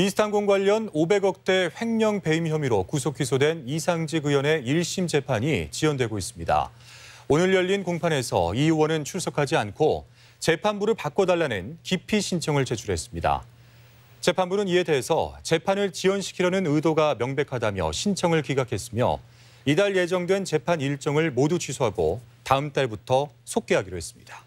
인스탄공 관련 500억대 횡령 배임 혐의로 구속 기소된 이상직 의원의 1심 재판이 지연되고 있습니다. 오늘 열린 공판에서 이 의원은 출석하지 않고 재판부를 바꿔달라는 기피 신청을 제출했습니다. 재판부는 이에 대해서 재판을 지연시키려는 의도가 명백하다며 신청을 기각했으며 이달 예정된 재판 일정을 모두 취소하고 다음 달부터 속개하기로 했습니다.